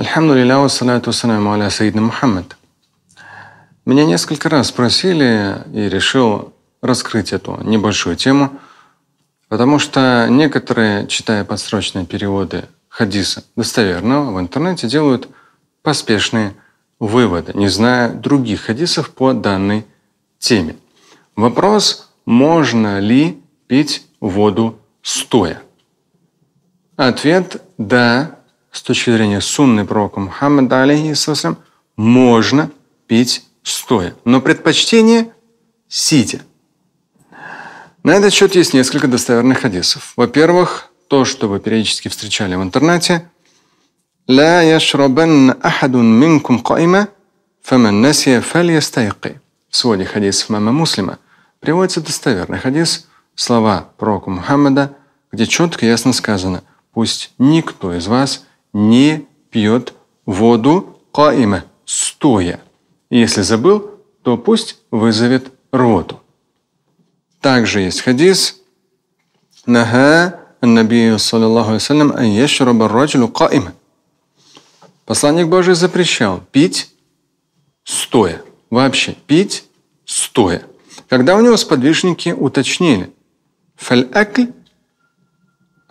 Альхамдулилля, вассаляту вассаляму аля Саидна Мухаммад. Меня несколько раз спросили и решил раскрыть эту небольшую тему, потому что некоторые, читая подсрочные переводы хадиса достоверного в интернете, делают поспешные выводы, не зная других хадисов по данной теме. Вопрос, можно ли пить воду стоя? Ответ – да, с точки зрения сунны пророка Мухаммада, алейхиссалам, можно пить стоя. Но предпочтение – сидя. На этот счет есть несколько достоверных хадисов. Во-первых, то, что вы периодически встречали в интернете. «Ла яшрабанна ахадун минкум кайма, фаман насия фальястайки». В своде хадисов мама Муслима приводится достоверный хадис, слова пророка Мухаммада, где четко и ясно сказано «Пусть никто из вас не пьет воду каима, стоя. Если забыл, то пусть вызовет рвоту. Также есть хадис «Нага Набию, саллиллаху алейсалям, ан раджулю каима». Посланник Божий запрещал пить стоя. Вообще пить стоя. Когда у него сподвижники уточнили, фаль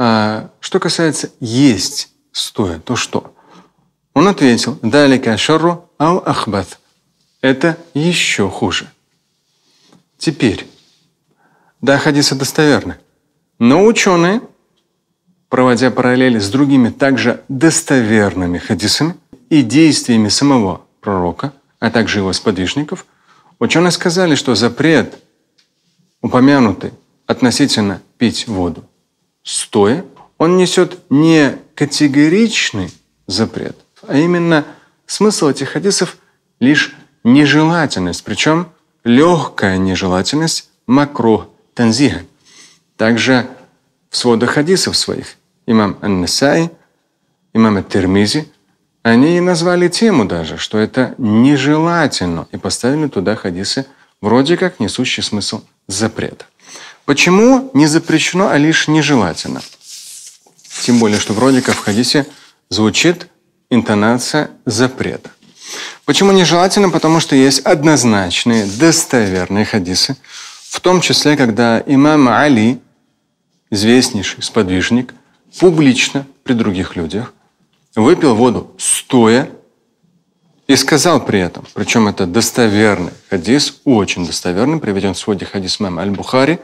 а, что касается есть, стоя, то что? Он ответил, «Далика шарру ал ахбат». Это еще хуже. Теперь, да, хадисы достоверны, но ученые, проводя параллели с другими также достоверными хадисами и действиями самого пророка, а также его сподвижников, ученые сказали, что запрет упомянутый относительно пить воду стоя он несет не категоричный запрет, а именно смысл этих хадисов – лишь нежелательность, причем легкая нежелательность макро танзиха. Также в сводах хадисов своих имам Ан-Насай, имам Ат-Тирмизи, они назвали тему даже, что это нежелательно, и поставили туда хадисы, вроде как несущий смысл запрета. Почему не запрещено, а лишь нежелательно – тем более, что вроде как в хадисе звучит интонация запрета. Почему нежелательно? Потому что есть однозначные, достоверные хадисы, в том числе, когда имам Али, известнейший сподвижник, публично при других людях выпил воду стоя и сказал при этом, причем это достоверный хадис, очень достоверный, приведен в своде хадис мам Аль-Бухари,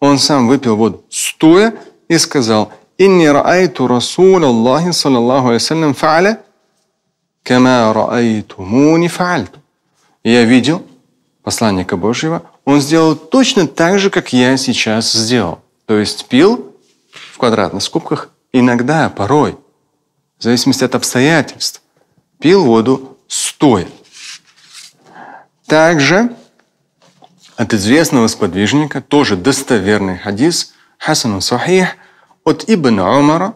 он сам выпил воду стоя и сказал إني رأيت رسول الله صلى الله عليه وسلم فعل كما رأيتموني فعلت. Я видел посланника Божьего, он сделал точно так же, как я сейчас сделал. То есть пил в квадратных скобках иногда, порой, в зависимости от обстоятельств, пил воду стоя. Также от известного сподвижника, тоже достоверный хадис, хасану Сахих – от Ибн Умара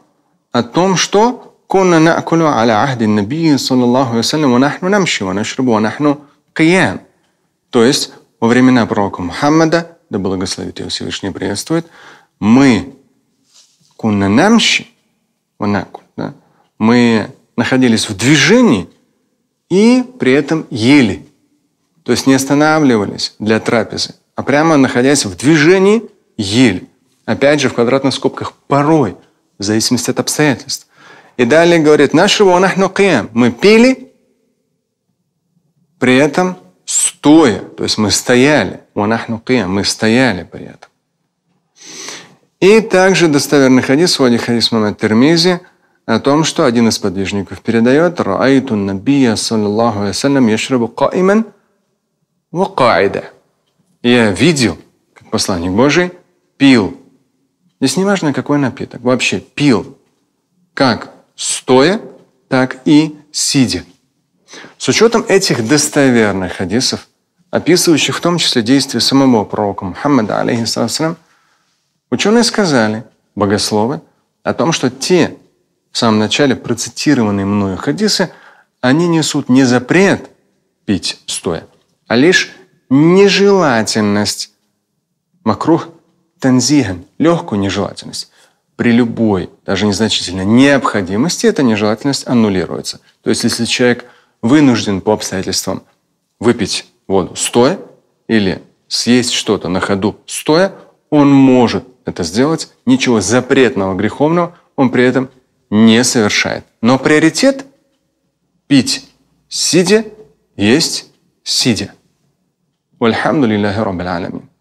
о том, что كنا نأكل على عهد النبي صلى الله عليه وسلم ونحن نمشي ونشرب ونحن قيام. То есть во времена пророка Мухаммада, да благословит его Всевышний приветствует, мы كنا نمشي ونأكل. Да? Мы находились в движении и при этом ели. То есть не останавливались для трапезы, а прямо находясь в движении ели. Опять же, в квадратных скобках порой, в зависимости от обстоятельств. И далее говорит, нашего нахну Мы пили, при этом стоя. То есть мы стояли. Ванахну Мы стояли при этом. И также достоверный хадис, вроде хадис Мамад Термизи, о том, что один из подвижников передает «Раайту набия, саллиллаху алейсалям, яшрабу каиман ва каида». «Я видел, как посланник Божий пил Здесь не важно, какой напиток. Вообще пил как стоя, так и сидя. С учетом этих достоверных хадисов, описывающих в том числе действия самого пророка Мухаммада, алейхиссалам, ученые сказали, богословы, о том, что те в самом начале процитированные мною хадисы, они несут не запрет пить стоя, а лишь нежелательность макрух танзихан, легкую нежелательность, при любой, даже незначительной необходимости эта нежелательность аннулируется. То есть, если человек вынужден по обстоятельствам выпить воду стоя или съесть что-то на ходу стоя, он может это сделать, ничего запретного, греховного он при этом не совершает. Но приоритет – пить сидя, есть сидя. Вальхамду лиллахи раббил аламин.